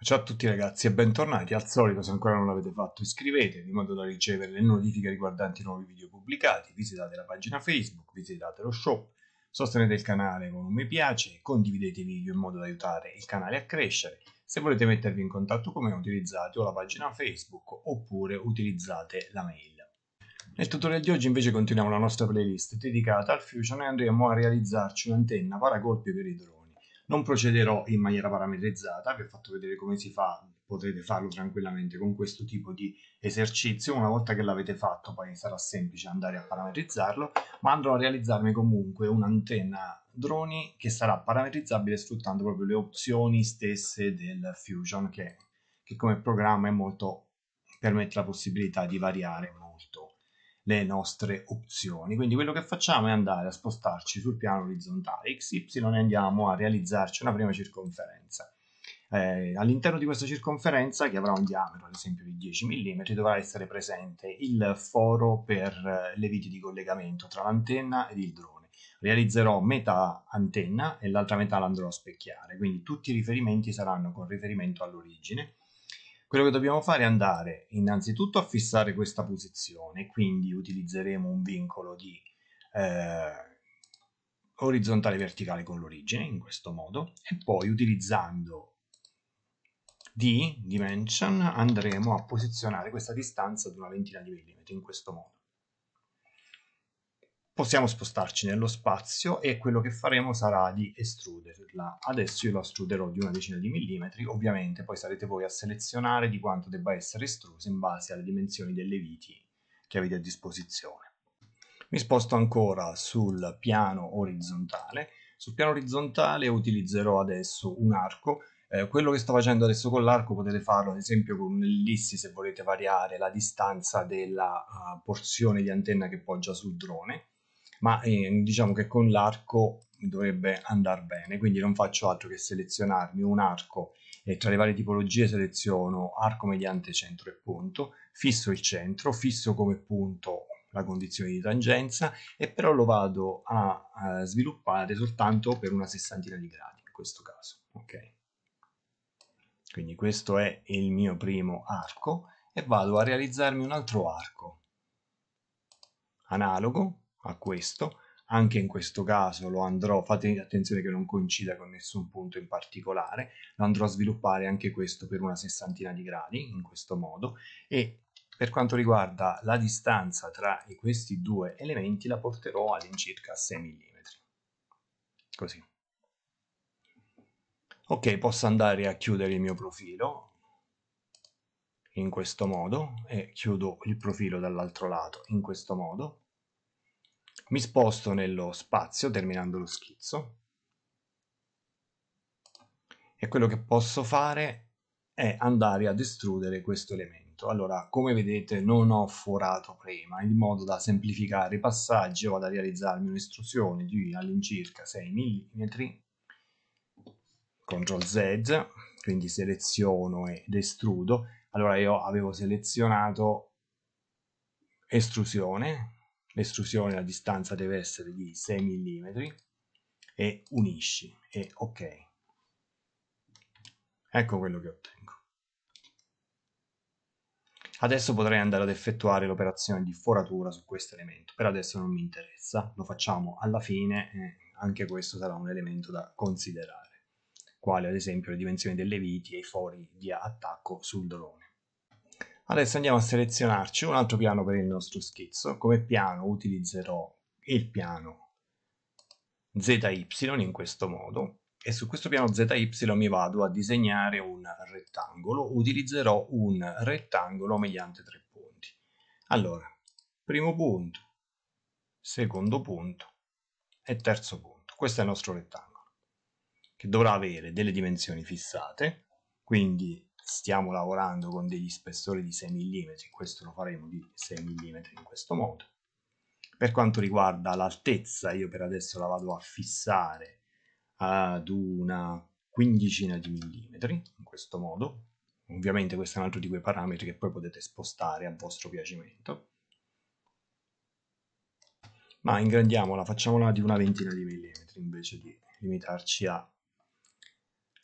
Ciao a tutti ragazzi e bentornati, al solito se ancora non l'avete fatto iscrivetevi in modo da ricevere le notifiche riguardanti i nuovi video pubblicati, visitate la pagina Facebook, visitate lo shop, sostenete il canale con un mi piace, condividete i video in modo da aiutare il canale a crescere. Se volete mettervi in contatto con me utilizzate o la pagina Facebook oppure utilizzate la mail. Nel tutorial di oggi invece continuiamo la nostra playlist dedicata al Fusion e andremo a realizzarci un'antenna paracolpi per i droni. Non procederò in maniera parametrizzata, vi ho fatto vedere come si fa, potrete farlo tranquillamente con questo tipo di esercizio. Una volta che l'avete fatto poi sarà semplice andare a parametrizzarlo, ma andrò a realizzarmi comunque un'antenna droni che sarà parametrizzabile sfruttando proprio le opzioni stesse del Fusion che, che come programma molto, permette la possibilità di variare molto le nostre opzioni. Quindi quello che facciamo è andare a spostarci sul piano orizzontale XY e andiamo a realizzarci una prima circonferenza. Eh, all'interno di questa circonferenza, che avrà un diametro ad esempio di 10 mm, dovrà essere presente il foro per eh, le viti di collegamento tra l'antenna ed il drone realizzerò metà antenna e l'altra metà la andrò a specchiare, quindi tutti i riferimenti saranno con riferimento all'origine quello che dobbiamo fare è andare innanzitutto a fissare questa posizione, quindi utilizzeremo un vincolo di eh, orizzontale verticale con l'origine, in questo modo, e poi utilizzando di dimension andremo a posizionare questa distanza ad una ventina di millimetri, in questo modo possiamo spostarci nello spazio e quello che faremo sarà di estruderla. Adesso io la estruderò di una decina di millimetri, ovviamente poi sarete voi a selezionare di quanto debba essere estrusa in base alle dimensioni delle viti che avete a disposizione. Mi sposto ancora sul piano orizzontale. Sul piano orizzontale utilizzerò adesso un arco eh, quello che sto facendo adesso con l'arco potete farlo ad esempio con un'ellissi se volete variare la distanza della uh, porzione di antenna che poggia sul drone ma eh, diciamo che con l'arco dovrebbe andare bene, quindi non faccio altro che selezionarmi un arco e tra le varie tipologie seleziono arco mediante centro e punto, fisso il centro, fisso come punto la condizione di tangenza e però lo vado a, a sviluppare soltanto per una sessantina di gradi in questo caso, ok? Quindi questo è il mio primo arco e vado a realizzarmi un altro arco analogo a questo. Anche in questo caso lo andrò, fate attenzione che non coincida con nessun punto in particolare, lo andrò a sviluppare anche questo per una sessantina di gradi, in questo modo, e per quanto riguarda la distanza tra questi due elementi la porterò all'incirca 6 mm. Così. Ok, posso andare a chiudere il mio profilo in questo modo e chiudo il profilo dall'altro lato in questo modo mi sposto nello spazio terminando lo schizzo e quello che posso fare è andare a estrudere questo elemento. Allora, come vedete non ho forato prima, in modo da semplificare i passaggi vado a realizzarmi un'istruzione di all'incirca 6 mm, CTRL Z, quindi seleziono ed estrudo. Allora io avevo selezionato estrusione, l'estrusione, la distanza deve essere di 6 mm e unisci e ok. Ecco quello che ottengo. Adesso potrei andare ad effettuare l'operazione di foratura su questo elemento, per adesso non mi interessa, lo facciamo alla fine, e anche questo sarà un elemento da considerare, quale ad esempio le dimensioni delle viti e i fori di attacco sul drone. Adesso andiamo a selezionarci un altro piano per il nostro schizzo. Come piano utilizzerò il piano ZY in questo modo e su questo piano ZY mi vado a disegnare un rettangolo. Utilizzerò un rettangolo mediante tre punti. Allora, primo punto, secondo punto e terzo punto. Questo è il nostro rettangolo che dovrà avere delle dimensioni fissate, quindi stiamo lavorando con degli spessori di 6 mm, questo lo faremo di 6 mm in questo modo. Per quanto riguarda l'altezza, io per adesso la vado a fissare ad una quindicina di millimetri, in questo modo. Ovviamente questo è un altro di quei parametri che poi potete spostare a vostro piacimento. Ma ingrandiamola, facciamola di una ventina di millimetri invece di limitarci a,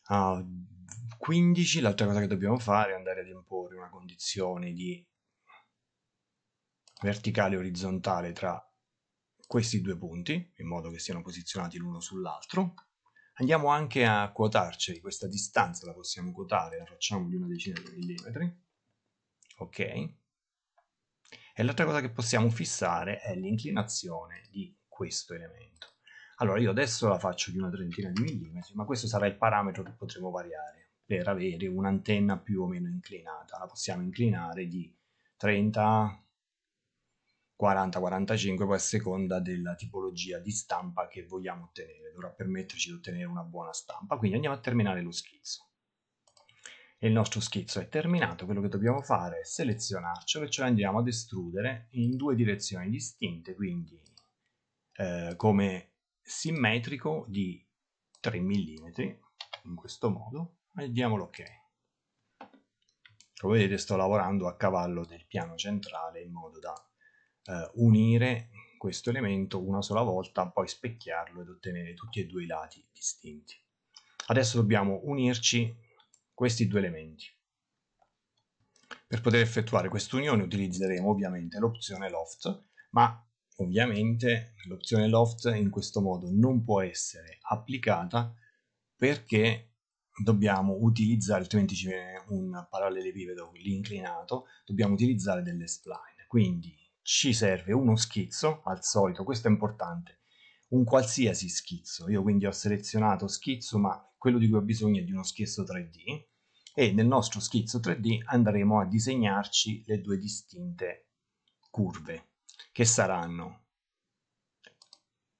a 15 l'altra cosa che dobbiamo fare è andare ad imporre una condizione di verticale e orizzontale tra questi due punti, in modo che siano posizionati l'uno sull'altro. Andiamo anche a quotarci questa distanza, la possiamo quotare, la facciamo di una decina di millimetri. Ok. E l'altra cosa che possiamo fissare è l'inclinazione di questo elemento. Allora io adesso la faccio di una trentina di millimetri, ma questo sarà il parametro che potremo variare per avere un'antenna più o meno inclinata. La possiamo inclinare di 30, 40, 45 poi a seconda della tipologia di stampa che vogliamo ottenere. Dovrà permetterci di ottenere una buona stampa. Quindi andiamo a terminare lo schizzo. E il nostro schizzo è terminato, quello che dobbiamo fare è selezionarcelo e cioè andiamo ad estrudere in due direzioni distinte, quindi eh, come simmetrico di 3 mm, in questo modo, e diamo l'ok. Come vedete sto lavorando a cavallo del piano centrale in modo da eh, unire questo elemento una sola volta, poi specchiarlo ed ottenere tutti e due i lati distinti. Adesso dobbiamo unirci questi due elementi. Per poter effettuare quest'unione utilizzeremo ovviamente l'opzione loft, ma ovviamente l'opzione loft in questo modo non può essere applicata perché dobbiamo utilizzare, altrimenti ci viene un parallelepipedo l'inclinato, dobbiamo utilizzare delle spline. Quindi ci serve uno schizzo, al solito, questo è importante, un qualsiasi schizzo. Io quindi ho selezionato schizzo, ma quello di cui ho bisogno è di uno schizzo 3D e nel nostro schizzo 3D andremo a disegnarci le due distinte curve, che saranno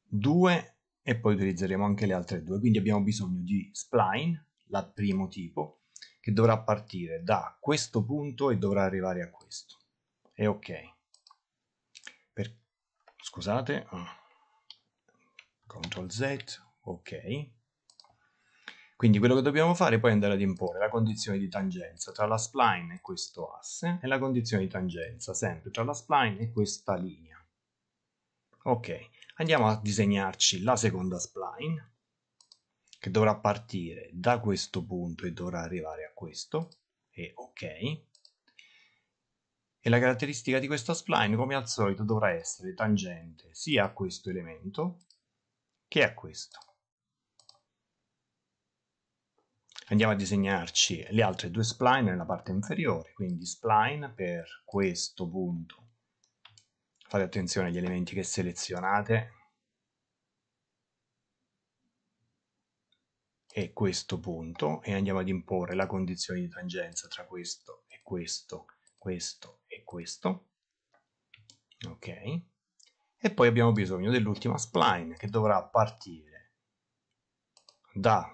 due e poi utilizzeremo anche le altre due. Quindi abbiamo bisogno di spline la primo tipo, che dovrà partire da questo punto e dovrà arrivare a questo. E ok. Per... Scusate. Ah. Ctrl Z, ok. Quindi quello che dobbiamo fare è poi andare ad imporre la condizione di tangenza tra la spline e questo asse e la condizione di tangenza sempre tra la spline e questa linea. Ok, andiamo a disegnarci la seconda spline che dovrà partire da questo punto e dovrà arrivare a questo e ok e la caratteristica di questa spline come al solito dovrà essere tangente sia a questo elemento che a questo andiamo a disegnarci le altre due spline nella parte inferiore quindi spline per questo punto fate attenzione agli elementi che selezionate e questo punto e andiamo ad imporre la condizione di tangenza tra questo e questo, questo e questo. Ok. E poi abbiamo bisogno dell'ultima spline che dovrà partire da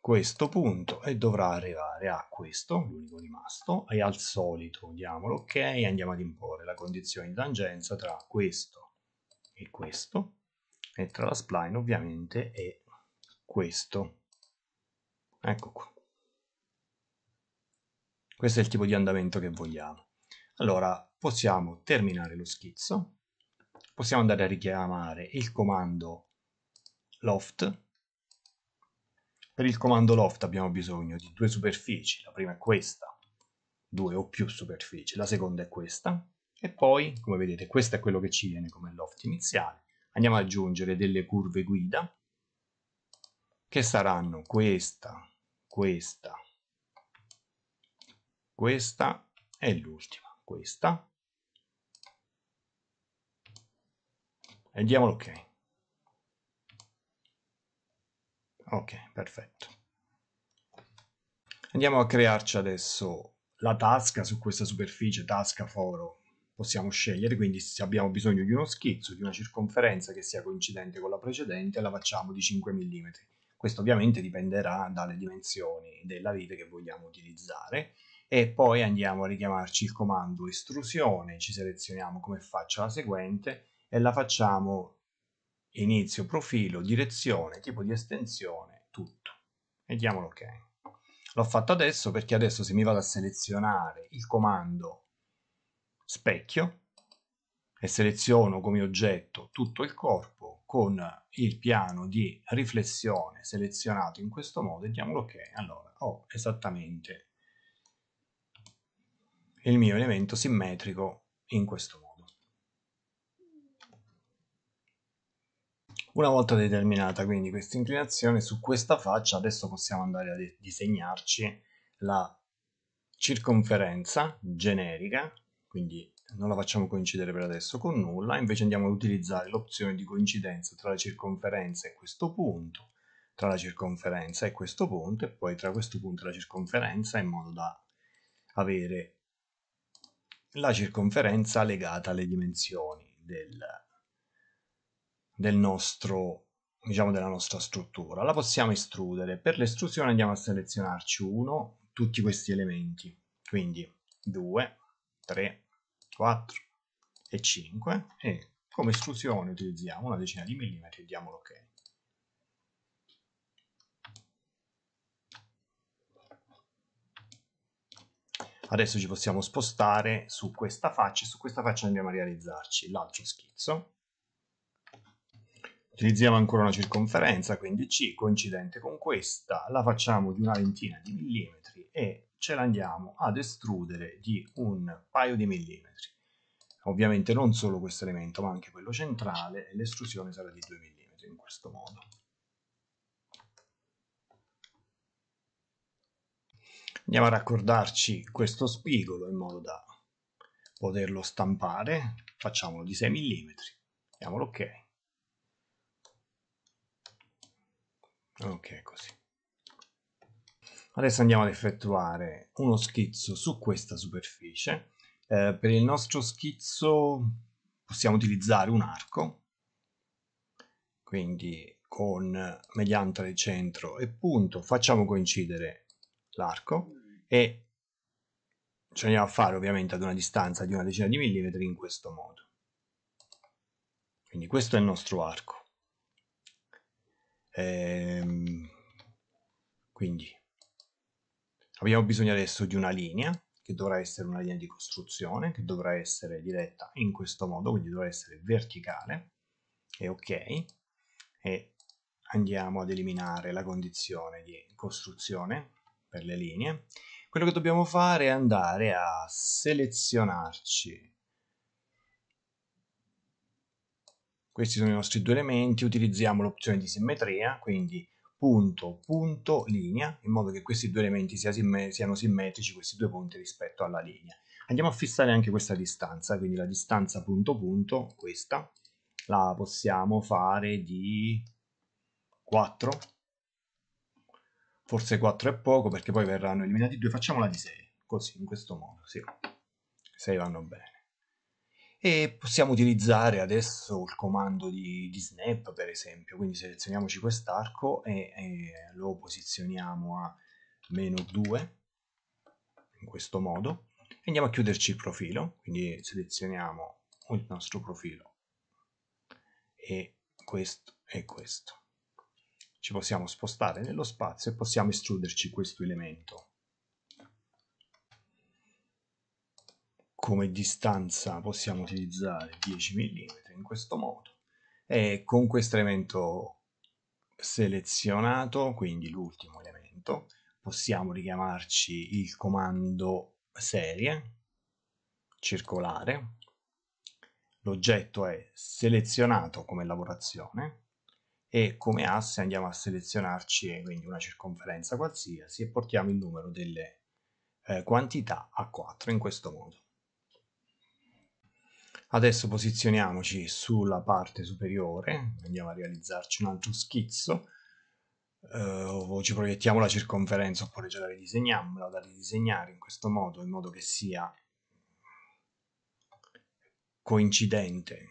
questo punto e dovrà arrivare a questo, l'unico rimasto, e al solito diamolo ok, andiamo ad imporre la condizione di tangenza tra questo e questo, e tra la spline ovviamente e questo. Ecco qua. Questo è il tipo di andamento che vogliamo. Allora, possiamo terminare lo schizzo, possiamo andare a richiamare il comando loft. Per il comando loft abbiamo bisogno di due superfici, la prima è questa, due o più superfici, la seconda è questa, e poi, come vedete, questo è quello che ci viene come loft iniziale. Andiamo ad aggiungere delle curve guida, che saranno questa, questa, questa e l'ultima, questa. E diamo l'ok. Ok, perfetto. Andiamo a crearci adesso la tasca su questa superficie, tasca foro. Possiamo scegliere, quindi se abbiamo bisogno di uno schizzo, di una circonferenza che sia coincidente con la precedente, la facciamo di 5 mm. Questo ovviamente dipenderà dalle dimensioni della vite che vogliamo utilizzare e poi andiamo a richiamarci il comando estrusione, ci selezioniamo come faccia la seguente e la facciamo inizio, profilo, direzione, tipo di estensione, tutto. E diamo l'ok. Okay. L'ho fatto adesso perché adesso se mi vado a selezionare il comando specchio e seleziono come oggetto tutto il corpo, con il piano di riflessione selezionato in questo modo e diamo ok. allora ho esattamente il mio elemento simmetrico in questo modo. Una volta determinata quindi questa inclinazione su questa faccia adesso possiamo andare a disegnarci la circonferenza generica, quindi non la facciamo coincidere per adesso con nulla, invece andiamo ad utilizzare l'opzione di coincidenza tra la circonferenza e questo punto, tra la circonferenza e questo punto e poi tra questo punto e la circonferenza in modo da avere la circonferenza legata alle dimensioni del, del nostro, diciamo della nostra struttura. La possiamo estrudere. Per l'estrusione andiamo a selezionarci uno, tutti questi elementi, quindi 2, 3, 4 e 5 e come estrusione utilizziamo una decina di millimetri e diamo l'ok. Adesso ci possiamo spostare su questa faccia e su questa faccia andiamo a realizzarci l'altro schizzo. Utilizziamo ancora una circonferenza, quindi C, coincidente con questa, la facciamo di una ventina di millimetri e ce l'andiamo ad estrudere di un paio di millimetri. Ovviamente non solo questo elemento, ma anche quello centrale, e l'estrusione sarà di 2 mm in questo modo. Andiamo a raccordarci questo spigolo in modo da poterlo stampare, facciamolo di 6 mm, diamo l'ok. Ok, così. Adesso andiamo ad effettuare uno schizzo su questa superficie. Eh, per il nostro schizzo possiamo utilizzare un arco, quindi con mediante centro e punto facciamo coincidere l'arco e ci andiamo a fare ovviamente ad una distanza di una decina di millimetri in questo modo. Quindi questo è il nostro arco. Ehm, quindi Abbiamo bisogno adesso di una linea, che dovrà essere una linea di costruzione, che dovrà essere diretta in questo modo, quindi dovrà essere verticale, e ok, e andiamo ad eliminare la condizione di costruzione per le linee. Quello che dobbiamo fare è andare a selezionarci questi sono i nostri due elementi, utilizziamo l'opzione di simmetria, quindi punto punto linea in modo che questi due elementi sia simm siano simmetrici questi due punti rispetto alla linea andiamo a fissare anche questa distanza quindi la distanza punto punto questa la possiamo fare di 4 forse 4 è poco perché poi verranno eliminati 2 facciamola di 6 così in questo modo sì 6 vanno bene e possiamo utilizzare adesso il comando di, di snap per esempio, quindi selezioniamoci quest'arco e, e lo posizioniamo a meno 2 in questo modo e andiamo a chiuderci il profilo, quindi selezioniamo il nostro profilo e questo e questo. Ci possiamo spostare nello spazio e possiamo estruderci questo elemento come distanza possiamo utilizzare 10 mm in questo modo e con questo elemento selezionato, quindi l'ultimo elemento, possiamo richiamarci il comando serie circolare, l'oggetto è selezionato come lavorazione e come asse andiamo a selezionarci eh, quindi una circonferenza qualsiasi e portiamo il numero delle eh, quantità a 4 in questo modo. Adesso posizioniamoci sulla parte superiore, andiamo a realizzarci un altro schizzo, eh, ci proiettiamo la circonferenza oppure già la ridisegniamo, da ridisegnare in questo modo, in modo che sia coincidente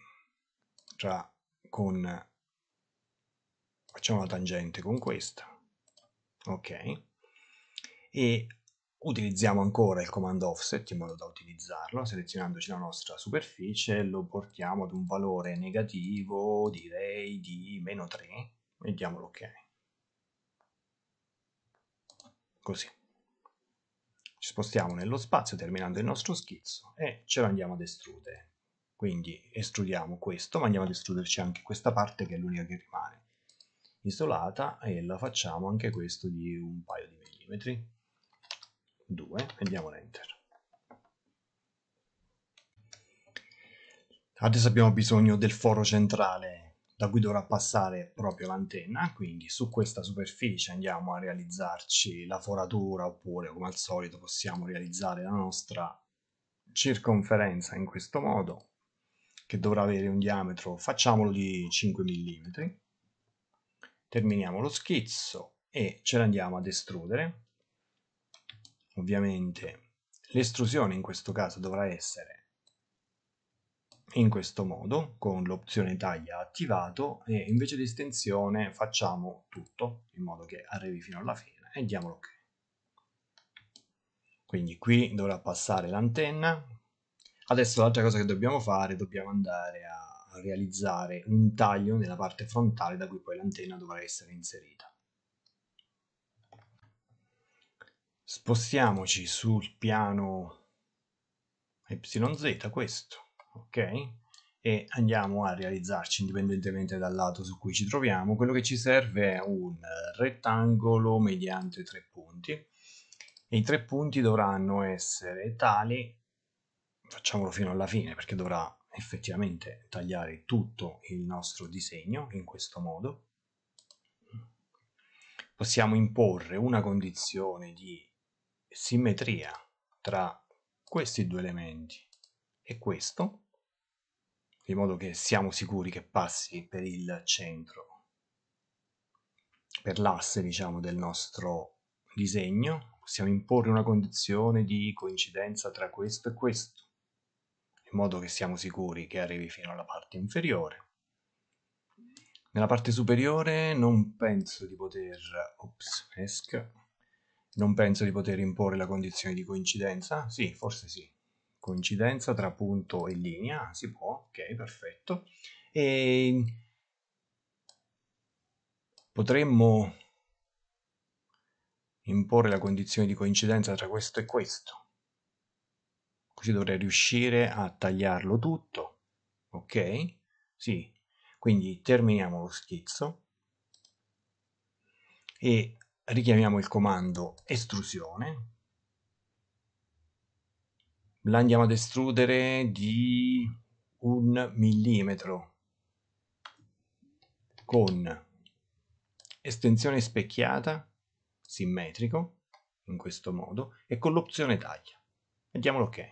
tra, con, facciamo la tangente con questa, ok, e Utilizziamo ancora il comando offset in modo da utilizzarlo, selezionandoci la nostra superficie lo portiamo ad un valore negativo, direi di meno 3, e diamo l'ok. Okay. Così. Ci spostiamo nello spazio terminando il nostro schizzo e ce lo andiamo ad estrudere. Quindi estrudiamo questo, ma andiamo ad estruderci anche questa parte che è l'unica che rimane isolata e la facciamo anche questo di un paio di millimetri. 2 e diamo un enter. Adesso abbiamo bisogno del foro centrale da cui dovrà passare proprio l'antenna, quindi su questa superficie andiamo a realizzarci la foratura oppure come al solito possiamo realizzare la nostra circonferenza in questo modo che dovrà avere un diametro, facciamolo di 5 mm, terminiamo lo schizzo e ce l'andiamo ad estrudere ovviamente l'estrusione in questo caso dovrà essere in questo modo con l'opzione taglia attivato e invece di estensione facciamo tutto in modo che arrivi fino alla fine e diamo l'ok quindi qui dovrà passare l'antenna adesso l'altra cosa che dobbiamo fare dobbiamo andare a realizzare un taglio nella parte frontale da cui poi l'antenna dovrà essere inserita Spostiamoci sul piano YZ, questo, ok? E andiamo a realizzarci indipendentemente dal lato su cui ci troviamo. Quello che ci serve è un rettangolo mediante tre punti. E i tre punti dovranno essere tali, facciamolo fino alla fine perché dovrà effettivamente tagliare tutto il nostro disegno in questo modo possiamo imporre una condizione di simmetria tra questi due elementi e questo, di modo che siamo sicuri che passi per il centro, per l'asse diciamo del nostro disegno, possiamo imporre una condizione di coincidenza tra questo e questo, in modo che siamo sicuri che arrivi fino alla parte inferiore. Nella parte superiore non penso di poter... Ops, esca non penso di poter imporre la condizione di coincidenza. Sì, forse sì. Coincidenza tra punto e linea, si può, ok, perfetto. E potremmo imporre la condizione di coincidenza tra questo e questo. Così dovrei riuscire a tagliarlo tutto, ok? Sì, quindi terminiamo lo schizzo e richiamiamo il comando estrusione la andiamo ad estrudere di un millimetro con estensione specchiata simmetrico in questo modo e con l'opzione taglia vediamo l'ok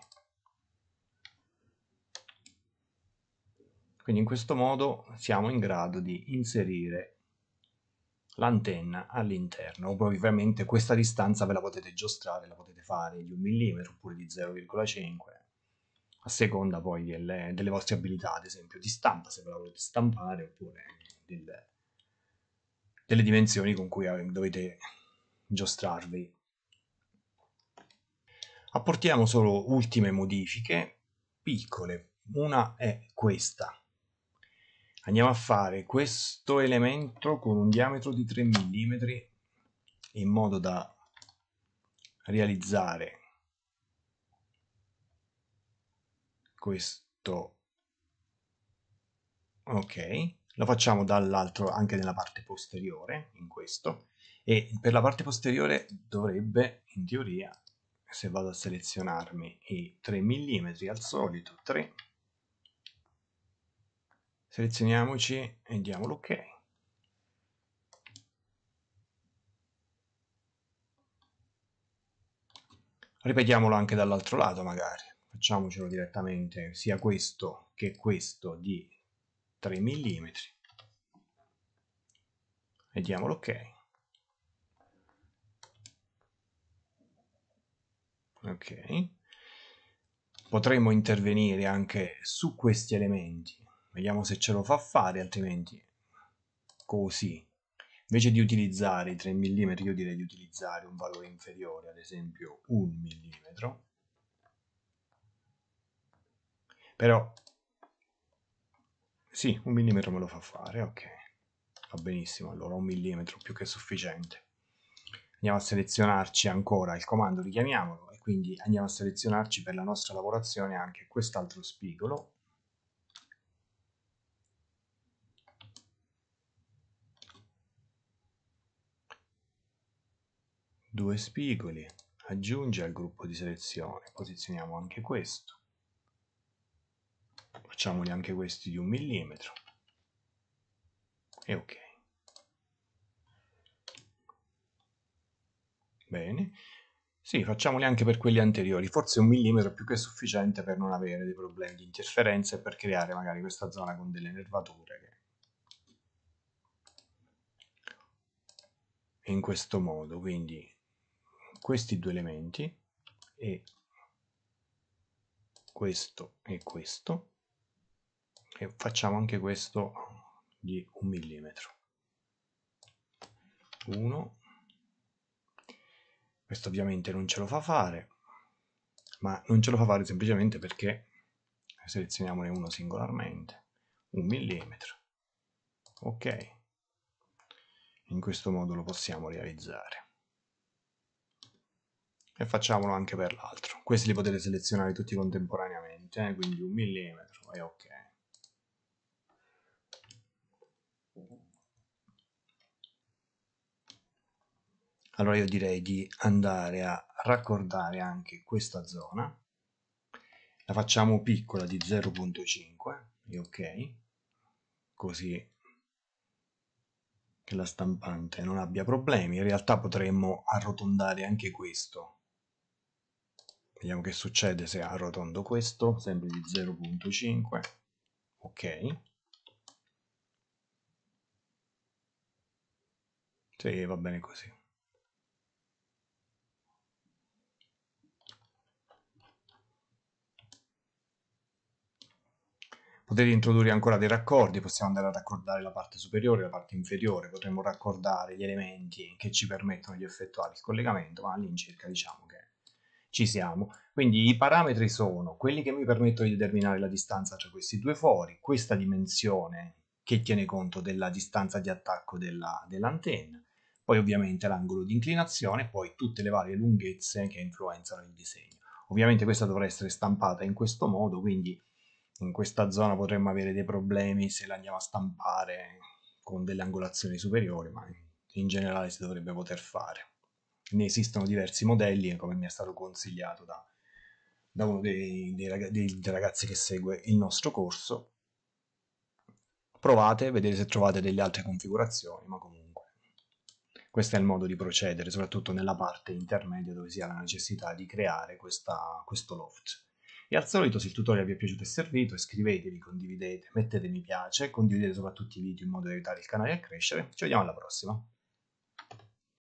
quindi in questo modo siamo in grado di inserire l'antenna all'interno. ovviamente questa distanza ve la potete giostrare, la potete fare di un millimetro oppure di 0,5 a seconda poi delle, delle, vostre abilità, ad esempio di stampa, se ve la volete stampare, oppure delle, delle dimensioni con cui eh, dovete giostrarvi. Apportiamo solo ultime modifiche piccole. Una è questa, andiamo a fare questo elemento con un diametro di 3 mm in modo da realizzare questo ok lo facciamo dall'altro anche nella parte posteriore in questo e per la parte posteriore dovrebbe in teoria se vado a selezionarmi i 3 mm al solito 3 selezioniamoci e diamo l'ok. Ok. Ripetiamolo anche dall'altro lato magari, facciamocelo direttamente sia questo che questo di 3 mm e diamo l'ok. Ok. ok potremmo intervenire anche su questi elementi Vediamo se ce lo fa fare, altrimenti così. Invece di utilizzare i 3 mm, io direi di utilizzare un valore inferiore, ad esempio 1 mm. Però, sì, un millimetro me lo fa fare, ok. Va benissimo, allora un millimetro più che sufficiente. Andiamo a selezionarci ancora il comando, richiamiamolo, e quindi andiamo a selezionarci per la nostra lavorazione anche quest'altro spigolo, due spigoli, aggiunge al gruppo di selezione, posizioniamo anche questo, facciamoli anche questi di un millimetro e ok. Bene, sì, facciamoli anche per quelli anteriori, forse un millimetro è più che sufficiente per non avere dei problemi di interferenza e per creare magari questa zona con delle nervature che in questo modo, quindi questi due elementi e questo e questo e facciamo anche questo di un millimetro 1 questo ovviamente non ce lo fa fare ma non ce lo fa fare semplicemente perché selezioniamone uno singolarmente un millimetro ok in questo modo lo possiamo realizzare e facciamolo anche per l'altro. Questi li potete selezionare tutti contemporaneamente, eh? quindi un millimetro e ok. Allora io direi di andare a raccordare anche questa zona, la facciamo piccola di 0.5 e ok, così che la stampante non abbia problemi, in realtà potremmo arrotondare anche questo Vediamo che succede se arrotondo questo, sempre di 0.5. Ok. Sì, va bene così. Potete introdurre ancora dei raccordi, possiamo andare a raccordare la parte superiore, e la parte inferiore, potremmo raccordare gli elementi che ci permettono di effettuare il collegamento, ma all'incirca diciamo ci siamo. Quindi i parametri sono quelli che mi permettono di determinare la distanza tra questi due fori, questa dimensione che tiene conto della distanza di attacco della, dell'antenna, poi ovviamente l'angolo di inclinazione, poi tutte le varie lunghezze che influenzano il disegno. Ovviamente questa dovrà essere stampata in questo modo, quindi in questa zona potremmo avere dei problemi se la andiamo a stampare con delle angolazioni superiori, ma in generale si dovrebbe poter fare ne esistono diversi modelli, come mi è stato consigliato da, da uno dei, dei, dei, dei ragazzi che segue il nostro corso. Provate, vedete se trovate delle altre configurazioni, ma comunque questo è il modo di procedere, soprattutto nella parte intermedia dove si ha la necessità di creare questa, questo loft. E al solito se il tutorial vi è piaciuto e servito iscrivetevi, condividete, mettete mi piace, condividete soprattutto i video in modo da aiutare il canale a crescere. Ci vediamo alla prossima!